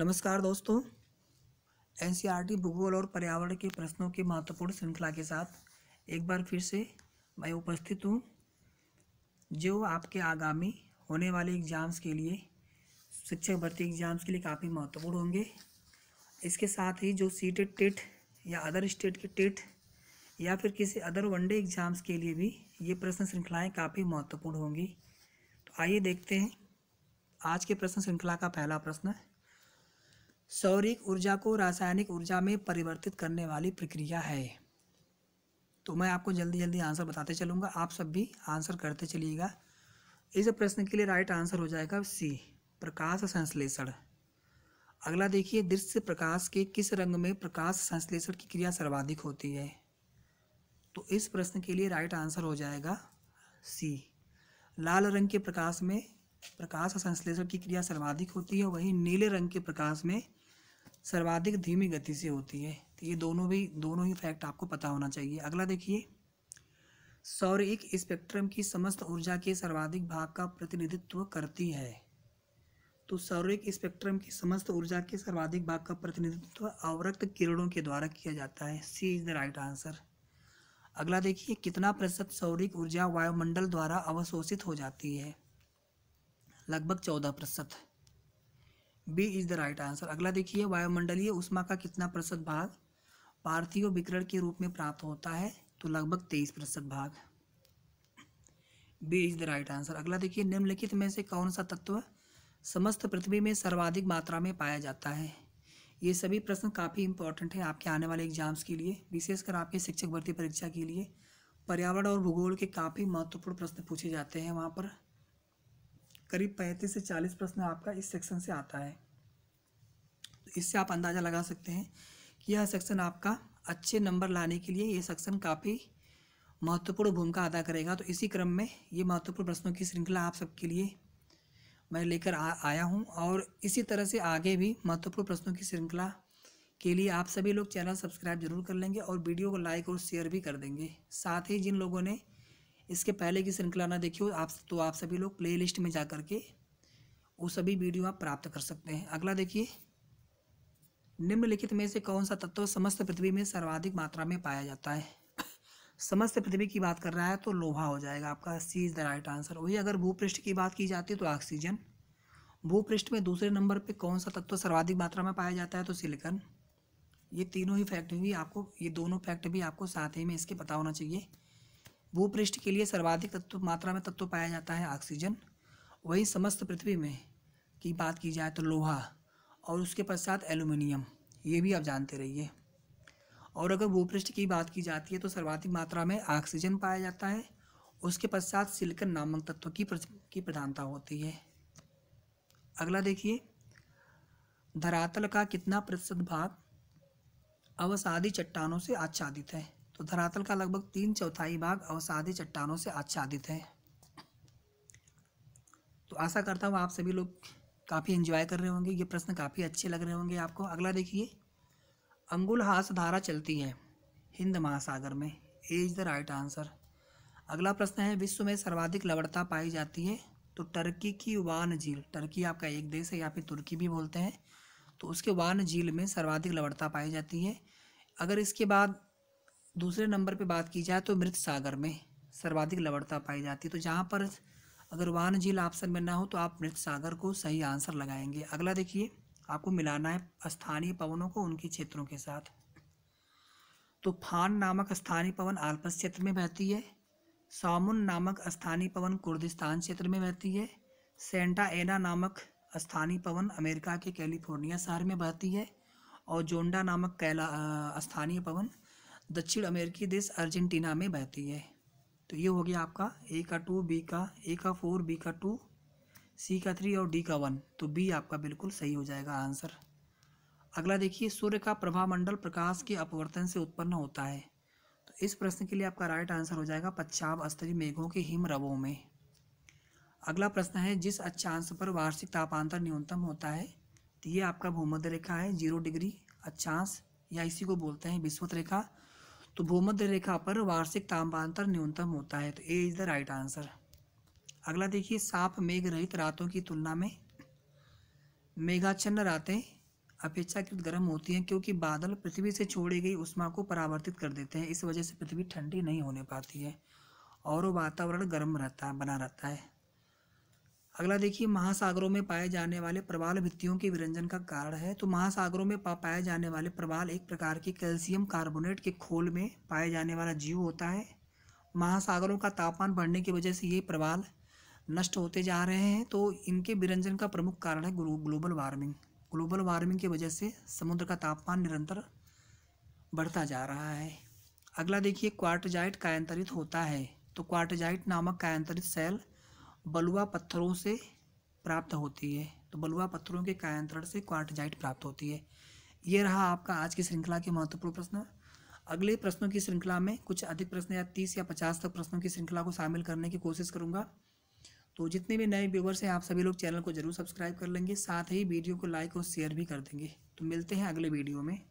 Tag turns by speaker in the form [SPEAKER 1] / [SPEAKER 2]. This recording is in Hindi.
[SPEAKER 1] नमस्कार दोस्तों एनसीईआरटी भूगोल और पर्यावरण के प्रश्नों के महत्वपूर्ण श्रृंखला के साथ एक बार फिर से मैं उपस्थित हूँ जो आपके आगामी होने वाले एग्ज़ाम्स के लिए शिक्षक भर्ती एग्ज़ाम्स के लिए काफ़ी महत्वपूर्ण होंगे इसके साथ ही जो सी टेट या अदर स्टेट के टेट या फिर किसी अदर वनडे एग्ज़ाम्स के लिए भी ये प्रश्न श्रृंखलाएँ काफ़ी महत्वपूर्ण होंगी तो आइए देखते हैं आज के प्रश्न श्रृंखला का पहला प्रश्न है सौरिक ऊर्जा को रासायनिक ऊर्जा में परिवर्तित करने वाली प्रक्रिया है तो मैं आपको जल्दी जल्दी आंसर बताते चलूँगा आप सब भी आंसर करते चलिएगा इस प्रश्न के लिए राइट आंसर हो जाएगा सी प्रकाश संश्लेषण अगला देखिए दृश्य प्रकाश के किस रंग में प्रकाश संश्लेषण की क्रिया सर्वाधिक होती है तो इस प्रश्न के लिए राइट आंसर हो जाएगा सी लाल रंग के प्रकाश में प्रकाश संश्लेषण की क्रिया सर्वाधिक होती है वहीं नीले रंग के प्रकाश में सर्वाधिक धीमी गति से होती है तो ये दोनों भी दोनों ही फैक्ट आपको पता होना चाहिए अगला देखिए सौर एक स्पेक्ट्रम की समस्त ऊर्जा के सर्वाधिक भाग का प्रतिनिधित्व करती है तो सौरिक स्पेक्ट्रम की समस्त ऊर्जा के सर्वाधिक भाग का प्रतिनिधित्व अवरक्त किरणों के द्वारा किया जाता है C is the right answer अगला देखिए कितना प्रतिशत सौरिक ऊर्जा वायुमंडल द्वारा अवशोषित हो जाती है लगभग चौदह प्रतिशत B is the right answer अगला देखिए वायुमंडलीय उष्मा का कितना प्रतिशत भाग पार्थिव विकरण के रूप में प्राप्त होता है तो लगभग तेईस प्रतिशत भाग B is the right answer अगला देखिए निम्नलिखित में से कौन सा तत्व समस्त पृथ्वी में सर्वाधिक मात्रा में पाया जाता है ये सभी प्रश्न काफ़ी इंपॉर्टेंट हैं आपके आने वाले एग्जाम्स के लिए विशेषकर आपके शिक्षक भर्ती परीक्षा के लिए पर्यावरण और भूगोल के काफ़ी महत्वपूर्ण प्रश्न पूछे जाते हैं वहाँ पर करीब पैंतीस से चालीस प्रश्न आपका इस सेक्शन से आता है तो इससे आप अंदाज़ा लगा सकते हैं कि यह सेक्शन आपका अच्छे नंबर लाने के लिए ये सेक्शन काफ़ी महत्वपूर्ण भूमिका अदा करेगा तो इसी क्रम में ये महत्वपूर्ण प्रश्नों की श्रृंखला आप सबके लिए मैं लेकर आया हूँ और इसी तरह से आगे भी महत्वपूर्ण प्रश्नों की श्रृंखला के लिए आप सभी लोग चैनल सब्सक्राइब जरूर कर लेंगे और वीडियो को लाइक और शेयर भी कर देंगे साथ ही जिन लोगों ने इसके पहले की श्रृंखला ना देखी हो आप तो आप सभी लोग प्लेलिस्ट में जा कर के वो सभी वीडियो आप प्राप्त कर सकते हैं अगला देखिए निम्नलिखित में से कौन सा तत्व समस्त पृथ्वी में सर्वाधिक मात्रा में पाया जाता है समस्त पृथ्वी की बात कर रहा है तो लोहा हो जाएगा आपका C is the right answer वही अगर भूपृष्ठ की बात की जाती है तो ऑक्सीजन भूपृष्ठ में दूसरे नंबर पे कौन सा तत्व सर्वाधिक मात्रा में पाया जाता है तो सिलिकन ये तीनों ही फैक्ट भी आपको ये दोनों फैक्ट भी आपको साथ ही में इसके पता होना चाहिए भूपृष्ठ के लिए सर्वाधिक तत्व मात्रा में तत्व पाया जाता है ऑक्सीजन वहीं समस्त पृथ्वी में की बात की जाए तो लोहा और उसके पश्चात एल्यूमिनियम ये भी आप जानते रहिए और अगर भूपृष्ठ की बात की जाती है तो सर्वाधिक मात्रा में ऑक्सीजन पाया जाता है उसके पश्चात सिलिकन नामक तत्व की की प्रधानता होती है अगला देखिए धरातल का कितना प्रतिशत भाग अवसादी चट्टानों से आच्छादित है तो धरातल का लगभग तीन चौथाई भाग अवसादी चट्टानों से आच्छादित है तो आशा करता हूँ आप सभी लोग काफ़ी एंजॉय कर रहे होंगे ये प्रश्न काफ़ी अच्छे लग रहे होंगे आपको अगला देखिए अंगुल हास धारा चलती है हिंद महासागर में इज द राइट आंसर अगला प्रश्न है विश्व में सर्वाधिक लवणता पाई जाती है तो टर्की की वान झील टर्की आपका एक देश है या फिर तुर्की भी बोलते हैं तो उसके वान झील में सर्वाधिक लवणता पाई जाती है अगर इसके बाद दूसरे नंबर पे बात की जाए तो मृत सागर में सर्वाधिक लवणता पाई जाती है तो जहाँ पर अगर वान झील ऑप्शन में ना हो तो आप मृत सागर को सही आंसर लगाएंगे अगला देखिए आपको मिलाना है स्थानीय पवनों को उनके क्षेत्रों के साथ तो फान नामक स्थानीय पवन आल्पस क्षेत्र में बहती है सामुन नामक स्थानीय पवन कुर्दिस्तान क्षेत्र में बहती है सेंटा एना नामक स्थानीय पवन अमेरिका के कैलिफोर्निया शहर में बहती है और जोंडा नामक कैला स्थानीय पवन दक्षिण अमेरिकी देश अर्जेंटीना में बहती है तो ये हो गया आपका ए का टू बी का ए का फोर बी का टू सी का थ्री और डी का वन तो बी आपका बिल्कुल सही हो जाएगा आंसर अगला देखिए सूर्य का प्रभामंडल प्रकाश के अपवर्तन से उत्पन्न होता है तो इस प्रश्न के लिए आपका राइट आंसर हो जाएगा पश्चाप स्तरीय मेघों के हिमरवों में अगला प्रश्न है जिस अच्छांश पर वार्षिक तापांतर न्यूनतम होता है तो ये आपका भूमध्य रेखा है जीरो डिग्री अच्छांश या इसी को बोलते हैं विश्वत रेखा तो भूमध्य रेखा पर वार्षिक तापांतर न्यूनतम होता है तो A is the right answer अगला देखिए साफ मेघ रहित रातों की तुलना में मेघाचन्न रातें अपेक्षाकृत गर्म होती हैं क्योंकि बादल पृथ्वी से छोड़ी गई उष्मा को परावर्तित कर देते हैं इस वजह से पृथ्वी ठंडी नहीं होने पाती है और वातावरण गर्म रहता बना रहता है अगला देखिए महासागरों में पाए जाने वाले प्रवाल भित्तियों के विरंजन का कारण है तो महासागरों में पा पाए जाने वाले प्रवाल एक प्रकार के कैल्शियम कार्बोनेट के खोल में पाए जाने वाला जीव होता है महासागरों का तापमान बढ़ने की वजह से ये प्रवाल नष्ट होते जा रहे हैं तो इनके विरंजन का प्रमुख कारण है ग्लोबल वार्मिंग ग्लोबल वार्मिंग की वजह से समुद्र का तापमान निरंतर बढ़ता जा रहा है अगला देखिए क्वार्टजाइट कायांतरित होता है तो क्वार्टजाइट नामक कायांतरित सेल बलुआ पत्थरों से प्राप्त होती है तो बलुआ पत्थरों के कायांतरण से क्वार्टजाइट प्राप्त होती है ये रहा आपका आज की श्रृंखला के महत्वपूर्ण प्रश्न अगले प्रश्नों की श्रृंखला में कुछ अधिक प्रश्न या तीस या पचास तक प्रश्नों की श्रृंखला को शामिल करने की कोशिश करूँगा तो जितने भी नए व्यूवर्स हैं आप सभी लोग चैनल को जरूर सब्सक्राइब कर लेंगे साथ ही वीडियो को लाइक और शेयर भी कर देंगे तो मिलते हैं अगले वीडियो में